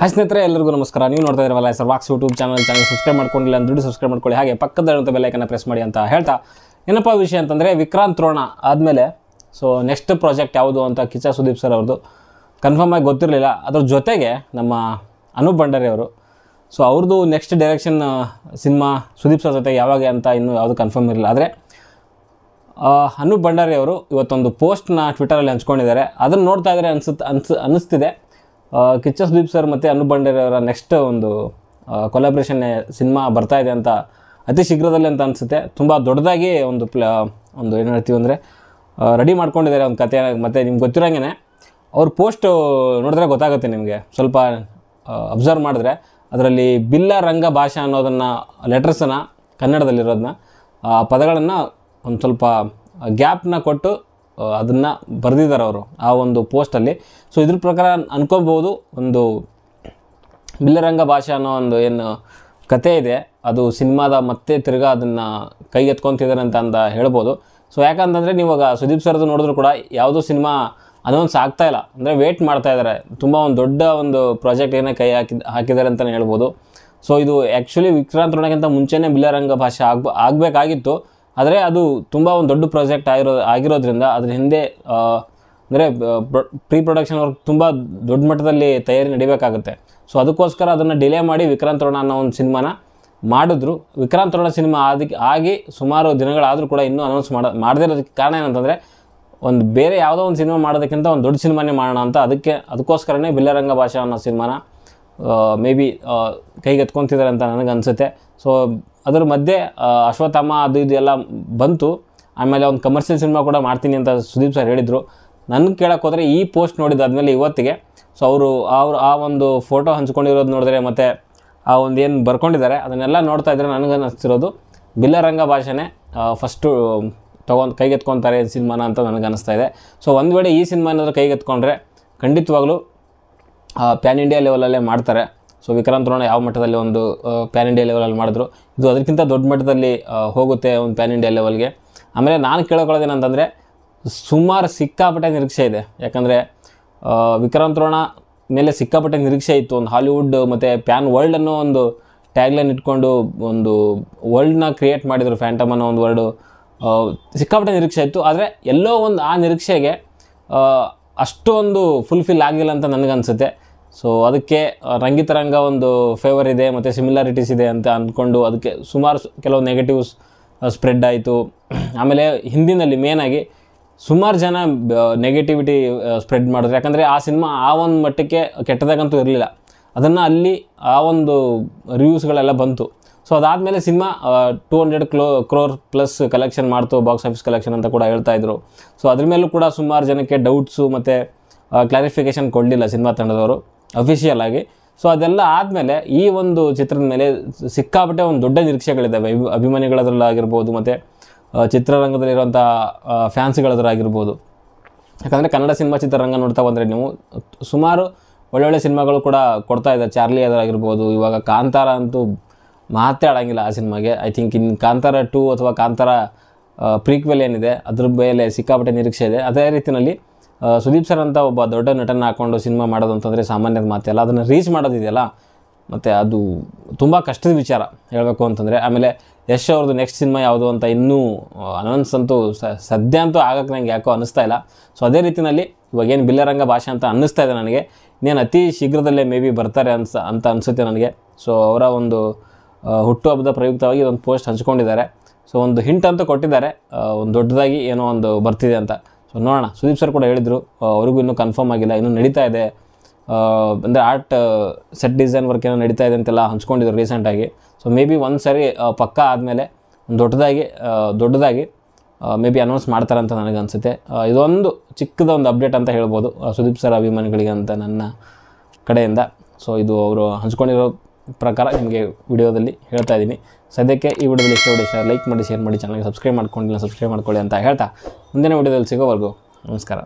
hi ಸ್ನೇಹಿತರೆ ಎಲ್ಲರಿಗೂ ನಮಸ್ಕಾರ ನೀವು ನೋಡ್ತಾ ಇರಲ್ಲ ಸರ್ ವಾಕ್ಸ್ ಯೂಟ್ಯೂಬ್ ಚಾನಲ್ ಚಾನಲ್ ಸಬ್ಸ್ಕ್ರೈಬ್ ಮಾಡ್ಕೊಂಡಿಲ್ಲ ಅಂದ್ರೆ ಸಬ್ಸ್ಕ್ರೈಬ್ ಮಾಡ್ಕೊಳ್ಳಿ ಹಾಗೆ ಪಕ್ಕದ ಬೆಲ್ಲೈಕನ್ನ ಪ್ರೆಸ್ ಮಾಡಿ ಅಂತ ಹೇಳ್ತಾ ಏನಪ್ಪ ವಿಷಯ ಅಂತಂದರೆ ವಿಕ್ರಾಂತ್ ರೋಣ ಆದಮೇಲೆ ಸೊ ನೆಕ್ಸ್ಟ್ ಪ್ರಾಜೆಕ್ಟ್ ಯಾವುದು ಅಂತ ಕಿಚ್ಚ ಸುದೀಪ್ ಸರ್ ಅವ್ರದ್ದು ಕನ್ಫರ್ಮ್ ಆಗಿ ಗೊತ್ತಿರಲಿಲ್ಲ ಅದ್ರ ಜೊತೆಗೆ ನಮ್ಮ ಅನೂಪ್ ಭಂಡಾರಿ ಅವರು ಸೊ ಅವ್ರದ್ದು next direction cinema Sudeep sir ಜೊತೆ ಯಾವಾಗ ಅಂತ ಇನ್ನೂ ಯಾವುದು ಕನ್ಫರ್ಮ್ ಇರಲಿಲ್ಲ ಆದರೆ ಅನೂಪ್ ಭಂಡಾರಿ ಅವರು ಇವತ್ತೊಂದು ಪೋಸ್ಟ್ನ ಟ್ವಿಟರಲ್ಲಿ ಹಂಚ್ಕೊಂಡಿದ್ದಾರೆ ಅದನ್ನು ನೋಡ್ತಾ ಇದ್ದಾರೆ ಅನ್ಸುತ್ತೆ ಅನ್ಸ್ ಅನ್ನಿಸ್ತಿದೆ ಕಿಚ್ಚ ಸುದೀಪ್ ಸರ್ ಮತ್ತು ಅನು ಅವರ ನೆಕ್ಸ್ಟ್ ಒಂದು ಕೊಲಾಬ್ರೇಷನ್ ಸಿನಿಮಾ ಬರ್ತಾ ಇದೆ ಅಂತ ಅತಿ ಶೀಘ್ರದಲ್ಲಿ ಅಂತ ಅನಿಸುತ್ತೆ ತುಂಬ ದೊಡ್ಡದಾಗಿ ಒಂದು ಪ್ಲ ಒಂದು ಏನು ಹೇಳ್ತೀವಿ ಅಂದರೆ ರೆಡಿ ಮಾಡ್ಕೊಂಡಿದ್ದಾರೆ ಒಂದು ಕಥೆ ಮತ್ತು ನಿಮ್ಗೆ ಗೊತ್ತಿರೋಂಗೆ ಅವ್ರ ಪೋಸ್ಟು ನೋಡಿದ್ರೆ ಗೊತ್ತಾಗುತ್ತೆ ನಿಮಗೆ ಸ್ವಲ್ಪ ಅಬ್ಸರ್ವ್ ಮಾಡಿದ್ರೆ ಅದರಲ್ಲಿ ಬಿಲ್ಲ ರಂಗ ಭಾಷೆ ಅನ್ನೋದನ್ನು ಲೆಟರ್ಸನ್ನು ಕನ್ನಡದಲ್ಲಿರೋದನ್ನ ಆ ಪದಗಳನ್ನು ಒಂದು ಸ್ವಲ್ಪ ಗ್ಯಾಪ್ನ ಕೊಟ್ಟು ಅದನ್ನು ಬರೆದಿದ್ದಾರೆ ಅವರು ಆ ಒಂದು ಪೋಸ್ಟಲ್ಲಿ ಸೊ ಇದ್ರ ಪ್ರಕಾರ ಅನ್ಕೋಬೋದು ಒಂದು ಬಿಲ್ಲರಂಗ ಭಾಷೆ ಅನ್ನೋ ಒಂದು ಏನು ಕತೆ ಇದೆ ಅದು ಸಿನಿಮಾದ ಮತ್ತೆ ತಿರ್ಗಾ ಅದನ್ನು ಕೈಗೆತ್ಕೊತಿದ್ದಾರೆ ಅಂತ ಅಂತ ಹೇಳ್ಬೋದು ಸೊ ಯಾಕಂತಂದರೆ ನೀವಾಗ ಸುದೀಪ್ ಸರ್ದು ನೋಡಿದ್ರು ಕೂಡ ಯಾವುದೋ ಸಿನಿಮಾ ಅನೌನ್ಸ್ ಆಗ್ತಾ ಇಲ್ಲ ಅಂದರೆ ವೇಟ್ ಮಾಡ್ತಾ ಇದ್ದಾರೆ ತುಂಬ ಒಂದು ದೊಡ್ಡ ಒಂದು ಪ್ರಾಜೆಕ್ಟ್ ಏನೇ ಕೈ ಹಾಕಿದ ಹಾಕಿದ್ದಾರೆ ಅಂತಲೇ ಹೇಳ್ಬೋದು ಸೊ ಇದು ಆ್ಯಕ್ಚುಲಿ ವಿಕ್ರಾಂತ್ ರೋಣಕ್ಕಿಂತ ಮುಂಚೆನೇ ಬಿಲ್ಲರಂಗ ಭಾಷೆ ಆಗ್ಬ ಆಗಬೇಕಾಗಿತ್ತು ಆದರೆ ಅದು ತುಂಬ ಒಂದು ದೊಡ್ಡ ಪ್ರಾಜೆಕ್ಟ್ ಆಗಿರೋ ಆಗಿರೋದ್ರಿಂದ ಅದ್ರ ಹಿಂದೆ ಅಂದರೆ ಪ್ರೀ ಪ್ರೊಡಕ್ಷನ್ ವರ್ಕ್ ತುಂಬ ದೊಡ್ಡ ಮಟ್ಟದಲ್ಲಿ ತಯಾರಿ ನಡಿಬೇಕಾಗುತ್ತೆ ಸೊ ಅದಕ್ಕೋಸ್ಕರ ಅದನ್ನು ಡಿಲೇ ಮಾಡಿ ವಿಕ್ರಾಂತ್ ರೋಣ ಅನ್ನೋ ಒಂದು ಸಿನಿಮಾನ ಮಾಡಿದ್ರು ವಿಕ್ರಾಂತ್ ರೋಣ ಸಿನಿಮಾ ಅದಕ್ಕೆ ಆಗಿ ಸುಮಾರು ದಿನಗಳಾದರೂ ಕೂಡ ಇನ್ನೂ ಅನೌನ್ಸ್ ಮಾಡ ಮಾಡದಿರೋದಕ್ಕೆ ಕಾರಣ ಏನಂತಂದರೆ ಒಂದು ಬೇರೆ ಯಾವುದೋ ಒಂದು ಸಿನಿಮಾ ಮಾಡೋದಕ್ಕಿಂತ ಒಂದು ದೊಡ್ಡ ಸಿನಿಮಾನೇ ಮಾಡೋಣ ಅಂತ ಅದಕ್ಕೆ ಅದಕ್ಕೋಸ್ಕರನೇ ಬಿಲ್ಲರಂಗ ಭಾಷಾ ಅನ್ನೋ ಸಿನಿಮಾನ ಮೇ ಬಿ ಕೈಗೆತ್ಕೊತಿದ್ದಾರೆ ಅಂತ ನನಗೆ ಸೊ ಅದ್ರ ಮಧ್ಯೆ ಅಶ್ವತ್ಥಾಮ ಅದು ಇದು ಎಲ್ಲ ಬಂತು ಆಮೇಲೆ ಒಂದು ಕಮರ್ಷಿಯಲ್ ಸಿನಿಮಾ ಕೂಡ ಮಾಡ್ತೀನಿ ಅಂತ ಸುದೀಪ್ ಸರ್ ಹೇಳಿದರು ನಾನು ಕೇಳಕ್ಕೆ ಹೋದರೆ ಈ ಪೋಸ್ಟ್ ನೋಡಿದಾದ್ಮೇಲೆ ಇವತ್ತಿಗೆ ಸೊ ಅವರು ಅವರು ಆ ಒಂದು ಫೋಟೋ ಹಂಚ್ಕೊಂಡಿರೋದು ನೋಡಿದ್ರೆ ಮತ್ತು ಆ ಒಂದು ಏನು ಬರ್ಕೊಂಡಿದ್ದಾರೆ ಅದನ್ನೆಲ್ಲ ನೋಡ್ತಾ ಇದ್ದರೆ ನನಗೆ ಅನ್ನಿಸ್ತಿರೋದು ಬಿಲ್ಲರಂಗ ಭಾಷೆನೇ ಫಸ್ಟು ತೊಗೊಂಡು ಕೈಗೆತ್ಕೊತಾರೆ ಸಿನಿಮಾನ ಅಂತ ನನಗೆ ಅನ್ನಿಸ್ತಾ ಇದೆ ಸೊ ಒಂದು ವೇಳೆ ಈ ಸಿನಿಮಾ ಏನಾದರೂ ಕೈಗೆತ್ಕೊಂಡ್ರೆ ಖಂಡಿತವಾಗ್ಲೂ ಪ್ಯಾನ್ ಇಂಡಿಯಾ ಲೆವೆಲಲ್ಲೇ ಮಾಡ್ತಾರೆ ಸೊ ವಿಕ್ರಾಂತ್ ರೋಣ ಯಾವ ಮಟ್ಟದಲ್ಲಿ ಒಂದು ಪ್ಯಾನ್ ಇಂಡಿಯಾ ಲೆವೆಲಲ್ಲಿ ಮಾಡಿದ್ರು ಇದು ಅದಕ್ಕಿಂತ ದೊಡ್ಡ ಮಟ್ಟದಲ್ಲಿ ಹೋಗುತ್ತೆ ಒಂದು ಪ್ಯಾನ್ ಇಂಡಿಯಾ ಲೆವೆಲ್ಗೆ ಆಮೇಲೆ ನಾನು ಕೇಳ್ಕೊಳ್ಳೋದೇನಂತಂದರೆ ಸುಮಾರು ಸಿಕ್ಕಾಪಟ್ಟೆ ನಿರೀಕ್ಷೆ ಇದೆ ಯಾಕಂದರೆ ವಿಕ್ರಾಂತ್ ರೋಣ ಮೇಲೆ ಸಿಕ್ಕಾಪಟ್ಟೆ ನಿರೀಕ್ಷೆ ಇತ್ತು ಒಂದು ಹಾಲಿವುಡ್ ಮತ್ತು ಪ್ಯಾನ್ ವರ್ಲ್ಡ್ ಅನ್ನೋ ಒಂದು ಟ್ಯಾಗ್ಲೈನ್ ಇಟ್ಕೊಂಡು ಒಂದು ವರ್ಲ್ಡ್ನ ಕ್ರಿಯೇಟ್ ಮಾಡಿದರು ಫ್ಯಾಂಟಮ್ ಅನ್ನೋ ಒಂದು ವರ್ಡು ಸಿಕ್ಕಾಪಟ್ಟೆ ನಿರೀಕ್ಷೆ ಇತ್ತು ಆದರೆ ಎಲ್ಲೋ ಒಂದು ಆ ನಿರೀಕ್ಷೆಗೆ ಅಷ್ಟೊಂದು ಫುಲ್ಫಿಲ್ ಆಗಿಲ್ಲ ಅಂತ ನನಗನ್ಸುತ್ತೆ ಸೊ ಅದಕ್ಕೆ ರಂಗಿತರಂಗ ಒಂದು ಫೇವರ್ ಇದೆ ಮತ್ತು ಸಿಮಿಲಾರಿಟೀಸ್ ಇದೆ ಅಂತ ಅಂದ್ಕೊಂಡು ಅದಕ್ಕೆ ಸುಮಾರು ಕೆಲವು ನೆಗೆಟಿವ್ಸ್ ಸ್ಪ್ರೆಡ್ ಆಯಿತು ಆಮೇಲೆ ಹಿಂದಿನಲ್ಲಿ ಮೇನಾಗಿ ಸುಮಾರು ಜನ ನೆಗೆಟಿವಿಟಿ ಸ್ಪ್ರೆಡ್ ಮಾಡಿದ್ರು ಯಾಕಂದರೆ ಆ ಸಿನಿಮಾ ಆ ಒಂದು ಮಟ್ಟಕ್ಕೆ ಕೆಟ್ಟದಾಗಂತೂ ಇರಲಿಲ್ಲ ಅದನ್ನು ಅಲ್ಲಿ ಆ ಒಂದು ರಿವ್ಯೂಸ್ಗಳೆಲ್ಲ ಬಂತು ಸೊ ಅದಾದಮೇಲೆ ಸಿನಿಮಾ ಟೂ ಹಂಡ್ರೆಡ್ ಕ್ಲೋ ಕ್ರೋರ್ ಪ್ಲಸ್ ಕಲೆಕ್ಷನ್ ಮಾಡ್ತು ಬಾಕ್ಸ್ ಆಫೀಸ್ ಕಲೆಕ್ಷನ್ ಅಂತ ಕೂಡ ಹೇಳ್ತಾಯಿದ್ರು ಸೊ ಅದ್ರ ಮೇಲೂ ಕೂಡ ಸುಮಾರು ಜನಕ್ಕೆ ಡೌಟ್ಸು ಮತ್ತು ಕ್ಲಾರಿಫಿಕೇಷನ್ ಕೊಡಲಿಲ್ಲ ಸಿನಿಮಾ ತಂಡದವರು ಅಫಿಷಿಯಲ್ ಆಗಿ ಸೊ ಅದೆಲ್ಲ ಆದಮೇಲೆ ಈ ಒಂದು ಚಿತ್ರದ ಮೇಲೆ ಸಿಕ್ಕಾಪಟ್ಟೆ ಒಂದು ದೊಡ್ಡ ನಿರೀಕ್ಷೆಗಳಿದ್ದಾವೆ ಅಭಿಮಾನಿಗಳದ್ರಲ್ಲಾಗಿರ್ಬೋದು ಮತ್ತು ಚಿತ್ರರಂಗದಲ್ಲಿರುವಂಥ ಫ್ಯಾನ್ಸ್ಗಳದ್ರಾಗಿರ್ಬೋದು ಯಾಕಂದರೆ ಕನ್ನಡ ಸಿನಿಮಾ ಚಿತ್ರರಂಗ ನೋಡ್ತಾ ಬಂದರೆ ನೀವು ಸುಮಾರು ಒಳ್ಳೊಳ್ಳೆ ಸಿನಿಮಾಗಳು ಕೂಡ ಕೊಡ್ತಾ ಇದ್ದಾರೆ ಚಾರ್ಲಿ ಅದರಾಗಿರ್ಬೋದು ಇವಾಗ ಕಾಂತಾರ ಅಂತೂ ಮಾತೇ ಆಡೋಂಗಿಲ್ಲ ಆ ಸಿನಿಮಾಗೆ ಐ ಥಿಂಕ್ ಇನ್ನು ಕಾಂತಾರ ಟೂ ಅಥವಾ ಕಾಂತಾರ ಪ್ರೀಕ್ವೆಲ್ ಏನಿದೆ ಅದ್ರ ಮೇಲೆ ಸಿಕ್ಕಾಪಟ್ಟೆ ನಿರೀಕ್ಷೆ ಇದೆ ಅದೇ ರೀತಿಯಲ್ಲಿ ಸುದೀಪ್ ಸರ್ ಅಂತ ಒಬ್ಬ ದೊಡ್ಡ ನಟನ ಹಾಕೊಂಡು ಸಿನಿಮಾ ಮಾಡೋದು ಅಂತಂದರೆ ಸಾಮಾನ್ಯದ ಎಲ್ಲ ಅದನ್ನು ರೀಚ್ ಮಾಡೋದಿದೆಯಲ್ಲ ಮತ್ತು ಅದು ತುಂಬ ಕಷ್ಟದ ವಿಚಾರ ಹೇಳಬೇಕು ಅಂತಂದರೆ ಆಮೇಲೆ ಯಶ್ ಅವ್ರದ್ದು ನೆಕ್ಸ್ಟ್ ಸಿನಿಮಾ ಯಾವುದು ಅಂತ ಇನ್ನೂ ಅನೌನ್ಸ್ ಅಂತೂ ಸದ್ಯ ಅಂತೂ ಆಗೋಕ್ಕೆ ನನಗೆ ಯಾಕೋ ಅನ್ನಿಸ್ತಾ ಇಲ್ಲ ಸೊ ಅದೇ ರೀತಿಯಲ್ಲಿ ಏನು ಬಿಲ್ಲರಂಗ ಭಾಷೆ ಅಂತ ಅನ್ನಿಸ್ತಾ ಇದೆ ನನಗೆ ಇನ್ನೇನು ಅತಿ ಶೀಘ್ರದಲ್ಲೇ ಮೇ ಬಿ ಬರ್ತಾರೆ ಅನ್ಸ ಅಂತ ಅನಿಸುತ್ತೆ ನನಗೆ ಸೊ ಅವರ ಒಂದು ಹುಟ್ಟುಹಬ್ಬದ ಪ್ರಯುಕ್ತವಾಗಿ ಒಂದು ಪೋಸ್ಟ್ ಹಂಚ್ಕೊಂಡಿದ್ದಾರೆ ಸೊ ಒಂದು ಹಿಂಟ್ ಅಂತ ಕೊಟ್ಟಿದ್ದಾರೆ ಒಂದು ದೊಡ್ಡದಾಗಿ ಏನೋ ಒಂದು ಬರ್ತಿದೆ ಅಂತ ಸೊ ನೋಡೋಣ ಸುದೀಪ್ ಸರ್ ಕೂಡ ಹೇಳಿದರು ಅವ್ರಿಗೂ ಇನ್ನೂ ಕನ್ಫರ್ಮ್ ಆಗಿಲ್ಲ ಇನ್ನೂ ನಡೀತಾ ಇದೆ ಅಂದರೆ ಆರ್ಟ್ ಸೆಟ್ ಡಿಸೈನ್ ವರ್ಕ್ ಏನೋ ನಡೀತಾ ಇದೆ ಅಂತೆಲ್ಲ ಹಂಚ್ಕೊಂಡಿದ್ರು ರೀಸೆಂಟಾಗಿ ಸೊ ಮೇ ಬಿ ಒಂದು ಸರಿ ಪಕ್ಕ ಆದಮೇಲೆ ಒಂದು ದೊಡ್ಡದಾಗಿ ದೊಡ್ಡದಾಗಿ ಮೇ ಬಿ ಅನೌನ್ಸ್ ಮಾಡ್ತಾರೆ ಅಂತ ನನಗೆ ಇದೊಂದು ಚಿಕ್ಕದ ಒಂದು ಅಪ್ಡೇಟ್ ಅಂತ ಹೇಳ್ಬೋದು ಸುದೀಪ್ ಸರ್ ಅಭಿಮಾನಿಗಳಿಗೆ ಅಂತ ನನ್ನ ಕಡೆಯಿಂದ ಸೊ ಇದು ಅವರು ಹಂಚ್ಕೊಂಡಿರೋ ಪ್ರಕಾರ ನಿಮಗೆ ವಿಡಿಯೋದಲ್ಲಿ ಹೇಳ್ತಾ ಇದ್ದೀನಿ ಸದ್ಯಕ್ಕೆ ಈ ವಿಡಿಯೋದಲ್ಲಿ ಇಷ್ಟ ವಿಡಿಯೋ ಲೈಕ್ ಮಾಡಿ ಶೇರ್ ಮಾಡಿ ಚಾನಲ್ಗೆ ಸಬ್ಸ್ಕ್ರೈಬ್ ಮಾಡ್ಕೊಂಡಿಲ್ಲ ಸಬ್ಸ್ಕ್ರೈಬ್ ಮಾಡ್ಕೊಳ್ಳಿ ಅಂತ ಹೇಳ್ತಾ ಮುಂದಿನ ವಿಡಿಯೋದಲ್ಲಿ ಸಿಗೋವರೆಗೂ ನಮಸ್ಕಾರ